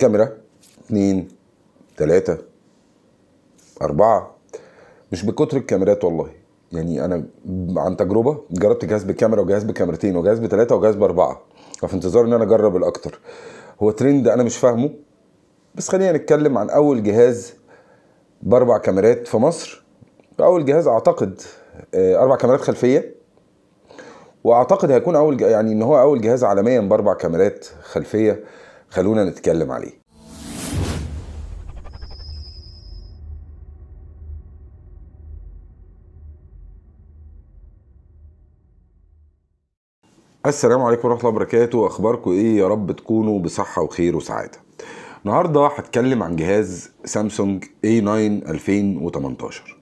كاميرا اثنين تلاتة أربعة مش بكتر الكاميرات والله يعني أنا عن تجربة جربت جهاز بكاميرا وجهاز بكاميرتين وجهاز بتلاتة وجهاز بأربعة ففي انتظار إن أنا أجرب الأكتر هو ترند أنا مش فاهمه بس خلينا نتكلم عن أول جهاز بأربع كاميرات في مصر أول جهاز أعتقد آه، أربع كاميرات خلفية واعتقد هيكون اول يعني ان هو اول جهاز عالميا باربع كاميرات خلفيه خلونا نتكلم عليه السلام عليكم ورحمة الله وبركاته أخباركم إيه يا رب تكونوا بصحة وخير وسعادة النهاردة هتكلم عن جهاز سامسونج A9 2018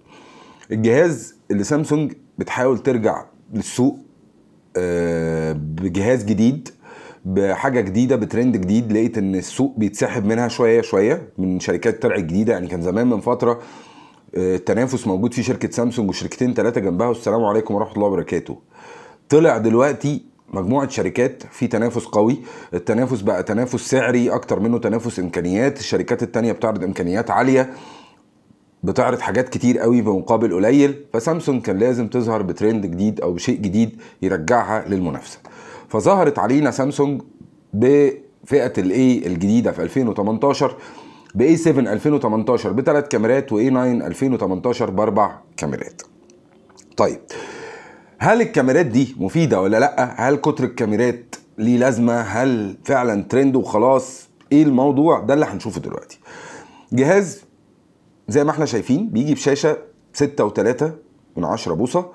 الجهاز اللي سامسونج بتحاول ترجع للسوق آه، بجهاز جديد بحاجه جديده بترند جديد لقيت ان السوق بيتسحب منها شويه شويه من شركات طلعت جديده يعني كان زمان من فتره آه، التنافس موجود في شركه سامسونج وشركتين ثلاثه جنبها والسلام عليكم ورحمه الله وبركاته طلع دلوقتي مجموعه شركات في تنافس قوي التنافس بقى تنافس سعري اكتر منه تنافس امكانيات الشركات التانية بتعرض امكانيات عاليه بتعرض حاجات كتير قوي بمقابل قليل فسامسونج كان لازم تظهر بترند جديد او بشيء جديد يرجعها للمنافسه فظهرت علينا سامسونج بفئه الاي الجديده في 2018 باي 7 2018 بثلاث كاميرات واي 9 2018 باربع كاميرات طيب هل الكاميرات دي مفيده ولا لا هل كتر الكاميرات ليه لازمه هل فعلا ترند وخلاص ايه الموضوع ده اللي هنشوفه دلوقتي جهاز زي ما احنا شايفين بيجي بشاشه 6.3 من 10 بوصه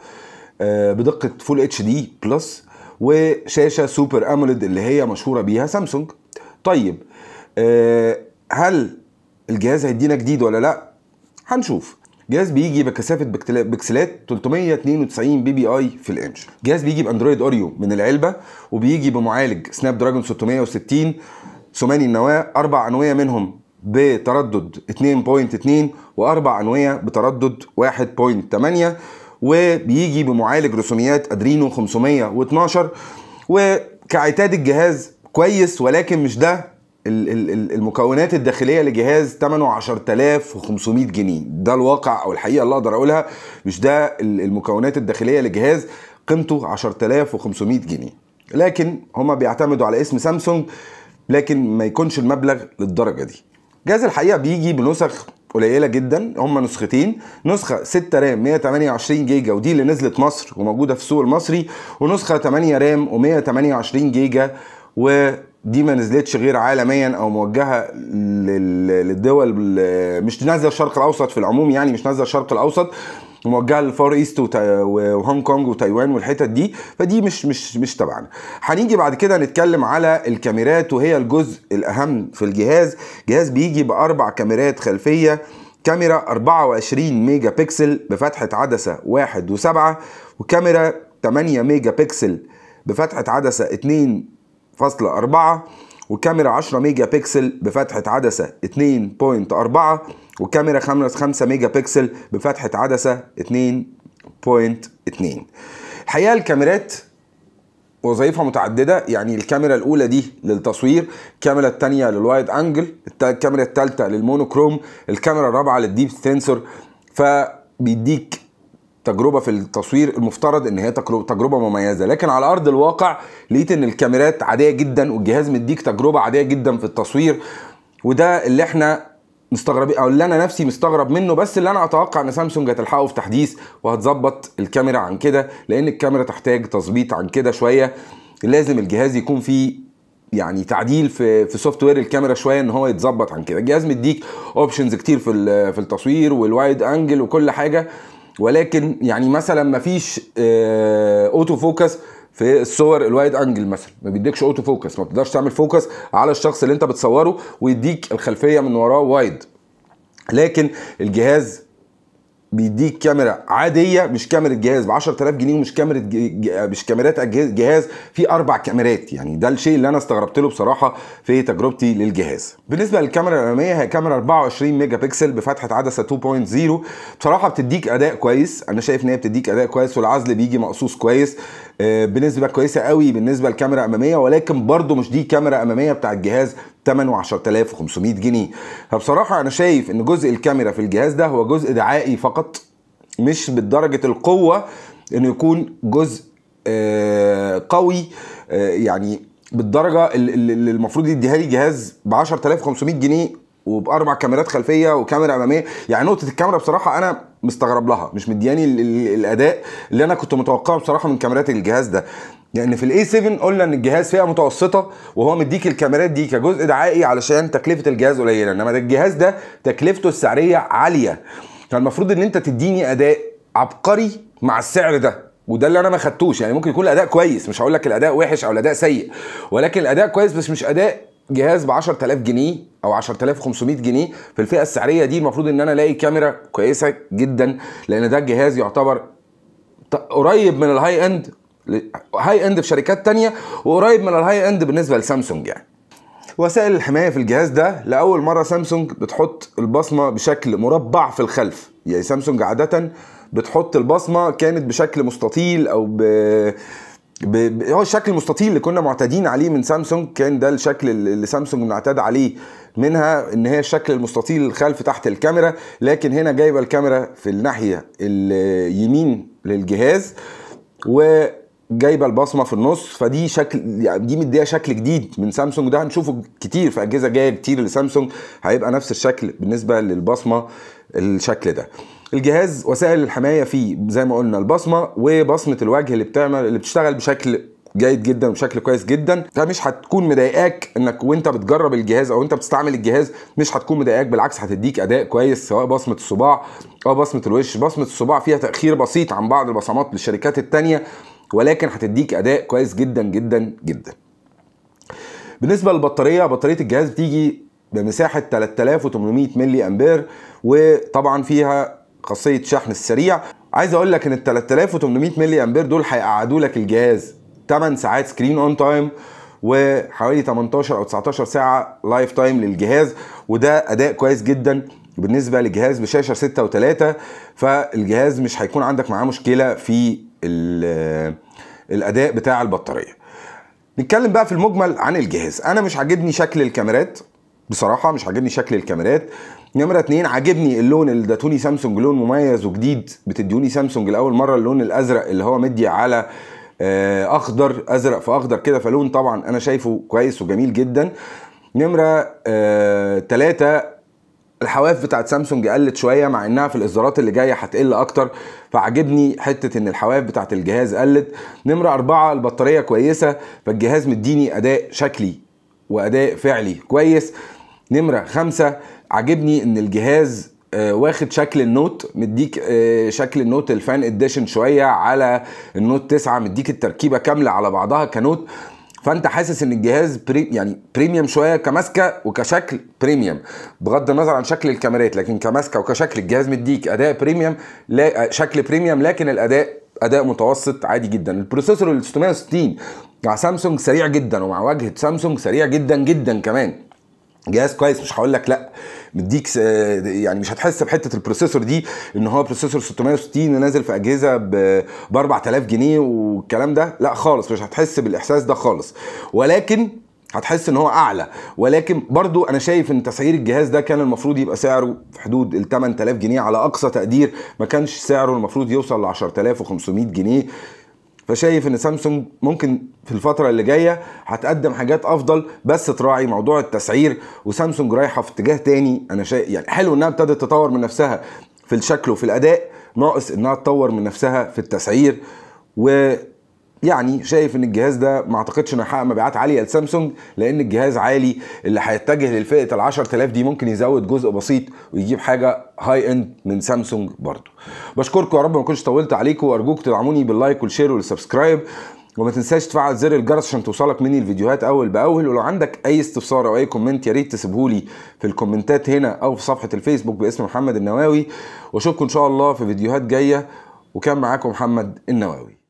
آه، بدقه فول اتش دي بلس وشاشه سوبر اموليد اللي هي مشهوره بيها سامسونج طيب آه، هل الجهاز هيدينا جديد ولا لا هنشوف جهاز بيجي بكثافه بكسلات 392 بي بي اي في الانش جهاز بيجي باندرويد اوريو من العلبه وبيجي بمعالج سناب دراجون 660 ثماني النواه اربع انويه منهم بتردد 2.2 واربع انويه بتردد 1.8 وبيجي بمعالج رسوميات ادرينو 512 وكعتاد الجهاز كويس ولكن مش ده المكونات الداخليه لجهاز ثمنه 10500 جنيه ده الواقع او الحقيقه اللي اقدر اقولها مش ده المكونات الداخليه لجهاز قيمته 10500 جنيه لكن هما بيعتمدوا على اسم سامسونج لكن ما يكونش المبلغ للدرجه دي جهاز الحقيقه بيجي بنسخ قليله جدا هما نسختين نسخه 6 رام 128 جيجا ودي اللي نزلت مصر وموجوده في السوق المصري ونسخه 8 رام و128 جيجا و دي ما نزلتش غير عالميا او موجهه للدول مش نازله الشرق الاوسط في العموم يعني مش نازله الشرق الاوسط موجهه للفار ايست وهونج كونج وتايوان والحتت دي فدي مش مش مش تبعنا هنيجي بعد كده نتكلم على الكاميرات وهي الجزء الاهم في الجهاز جهاز بيجي باربع كاميرات خلفيه كاميرا 24 ميجا بكسل بفتحه عدسه 1 و7 وكاميرا 8 ميجا بكسل بفتحه عدسه 2 فاصلة أربعة وكاميرا 10 ميجا بكسل بفتحة عدسة 2.4 وكاميرا 5 ميجا بكسل بفتحة عدسة 2.2 الحقيقة الكاميرات وظائفها متعددة يعني الكاميرا الأولى دي للتصوير الكاميرا الثانية للوايد أنجل الكاميرا الثالثة للمونوكروم الكاميرا الرابعة للديب سنسور فبيديك تجربه في التصوير المفترض ان هي تجربه مميزه لكن على ارض الواقع لقيت ان الكاميرات عاديه جدا والجهاز مديك تجربه عاديه جدا في التصوير وده اللي احنا مستغربين او اللي انا نفسي مستغرب منه بس اللي انا اتوقع ان سامسونج هتلحقه في تحديث وهتظبط الكاميرا عن كده لان الكاميرا تحتاج تظبيط عن كده شويه لازم الجهاز يكون فيه يعني تعديل في في سوفت وير الكاميرا شويه ان هو يتظبط عن كده الجهاز مديك اوبشنز كتير في في التصوير والوايد انجل وكل حاجه ولكن يعني مثلا ما فيش اوتو آه، فوكس في الصور الوايد انجل مثلا ما بيديكش اوتو فوكس ما بتقدرش تعمل فوكس على الشخص اللي انت بتصوره ويديك الخلفيه من وراه وايد لكن الجهاز بيديك كاميرا عاديه مش كاميرا جهاز ب 10000 جنيه ومش كاميرا مش كاميرات جهاز في اربع كاميرات يعني ده الشيء اللي انا استغربت له بصراحه في تجربتي للجهاز بالنسبه للكاميرا الاماميه هي كاميرا 24 ميجا بكسل بفتحه عدسه 2.0 بصراحه بتديك اداء كويس انا شايف ان هي بتديك اداء كويس والعزل بيجي مقصوص كويس آه، بنسبه كويسه قوي بالنسبه لكاميرا اماميه ولكن برضو مش دي كاميرا اماميه بتاع الجهاز و 10500 جنيه فبصراحه انا شايف ان جزء الكاميرا في الجهاز ده هو جزء دعائي فقط مش بالدرجه القوه انه يكون جزء آه، قوي آه، يعني بالدرجه اللي المفروض يديها لي جهاز ب 10500 جنيه وباربع كاميرات خلفيه وكاميرا اماميه يعني نقطه الكاميرا بصراحه انا مستغرب لها مش مدياني الاداء اللي انا كنت متوقعه بصراحه من كاميرات الجهاز ده لان يعني في الاي 7 قلنا ان الجهاز فئه متوسطه وهو مديك الكاميرات دي كجزء دعائي علشان تكلفه الجهاز قليله انما ده الجهاز ده تكلفته السعريه عاليه فالمفروض ان انت تديني اداء عبقري مع السعر ده وده اللي انا ما خدتوش يعني ممكن يكون الاداء كويس مش هقول لك الاداء وحش او الاداء سيء ولكن الاداء كويس بس مش اداء جهاز ب 10000 جنيه او 10500 جنيه في الفئه السعريه دي المفروض ان انا الاقي كاميرا كويسه جدا لان ده الجهاز يعتبر قريب من الهاي اند هاي اند في شركات تانية وقريب من الهاي اند بالنسبه لسامسونج يعني وسائل الحمايه في الجهاز ده لاول مره سامسونج بتحط البصمه بشكل مربع في الخلف يعني سامسونج عاده بتحط البصمه كانت بشكل مستطيل او ب هو الشكل المستطيل اللي كنا معتادين عليه من سامسونج كان ده الشكل اللي سامسونج معتاد عليه منها ان هي الشكل المستطيل الخلف تحت الكاميرا لكن هنا جايبه الكاميرا في الناحيه اليمين للجهاز و جايبه البصمه في النص فدي شكل يعني دي مديها شكل جديد من سامسونج ده هنشوفه كتير في اجهزه جايه كتير لسامسونج هيبقى نفس الشكل بالنسبه للبصمه الشكل ده الجهاز وسائل الحمايه فيه زي ما قلنا البصمه وبصمه الوجه اللي بتعمل اللي بتشتغل بشكل جيد جدا وبشكل كويس جدا فمش هتكون مضايقاك انك وانت بتجرب الجهاز او انت بتستعمل الجهاز مش هتكون مضايقاك بالعكس هتديك اداء كويس سواء بصمه الصباع او بصمه الوش بصمه الصباع فيها تاخير بسيط عن بعض البصمات للشركات الثانيه ولكن هتديك اداء كويس جدا جدا جدا بالنسبه للبطاريه بطاريه الجهاز بتيجي بمساحه 3800 ملي امبير وطبعا فيها خاصيه شحن السريع عايز اقول لك ان ال 3800 ملي امبير دول هيقعدوا لك الجهاز 8 ساعات سكرين اون تايم وحوالي 18 او 19 ساعه لايف تايم للجهاز وده اداء كويس جدا بالنسبه لجهاز بشاشه 6 و3 فالجهاز مش هيكون عندك معاه مشكله في الاداء بتاع البطاريه نتكلم بقى في المجمل عن الجهاز انا مش عاجبني شكل الكاميرات بصراحه مش عاجبني شكل الكاميرات نمره اتنين عاجبني اللون اللي ادتوني سامسونج لون مميز وجديد بتديوني سامسونج لاول مره اللون الازرق اللي هو مدي على آه، اخضر ازرق في اخضر كده فلون طبعا انا شايفه كويس وجميل جدا نمره آه تلاتة الحواف بتاعت سامسونج قلت شويه مع انها في الاصدارات اللي جايه هتقل اكتر فعجبني حته ان الحواف بتاعت الجهاز قلت نمره أربعة البطاريه كويسه فالجهاز مديني اداء شكلي واداء فعلي كويس نمره خمسة عاجبني ان الجهاز آه، واخد شكل النوت مديك آه، شكل النوت الفان اديشن شويه على النوت 9 مديك التركيبه كامله على بعضها كنوت فانت حاسس ان الجهاز بري يعني بريميوم شويه كماسكه وكشكل بريميوم بغض النظر عن شكل الكاميرات لكن كماسكه وكشكل الجهاز مديك اداء بريميوم لا آه، شكل بريميوم لكن الاداء اداء متوسط عادي جدا البروسيسور ال 660 مع سامسونج سريع جدا ومع واجهه سامسونج سريع جدا جدا كمان جهاز كويس مش هقول لك لا مديك يعني مش هتحس بحته البروسيسور دي ان هو بروسيسور 660 نازل في اجهزه ب 4000 جنيه والكلام ده لا خالص مش هتحس بالاحساس ده خالص ولكن هتحس ان هو اعلى ولكن برضو انا شايف ان تسعير الجهاز ده كان المفروض يبقى سعره في حدود ال 8000 جنيه على اقصى تقدير ما كانش سعره المفروض يوصل ل 10500 جنيه فشايف ان سامسونج ممكن في الفتره اللي جايه هتقدم حاجات افضل بس تراعي موضوع التسعير وسامسونج رايحه في اتجاه تاني انا شايف يعني حلو انها ابتدت تطور من نفسها في الشكل وفي الاداء ناقص انها تطور من نفسها في التسعير و يعني شايف ان الجهاز ده ما اعتقدش انه هيحقق مبيعات عاليه لسامسونج لان الجهاز عالي اللي هيتجه للفئه ال 10000 دي ممكن يزود جزء بسيط ويجيب حاجه هاي اند من سامسونج برضه بشكركم يا رب ما اكونش طولت عليكم وارجوك تدعموني باللايك والشير والسبسكرايب وما تنساش تفعل زر الجرس عشان توصلك مني الفيديوهات اول باول ولو عندك اي استفسار او اي كومنت يا ريت تسيبهولي في الكومنتات هنا او في صفحه الفيسبوك باسم محمد النواوي واشوفكم ان شاء الله في فيديوهات جايه وكان معاكم محمد النواوي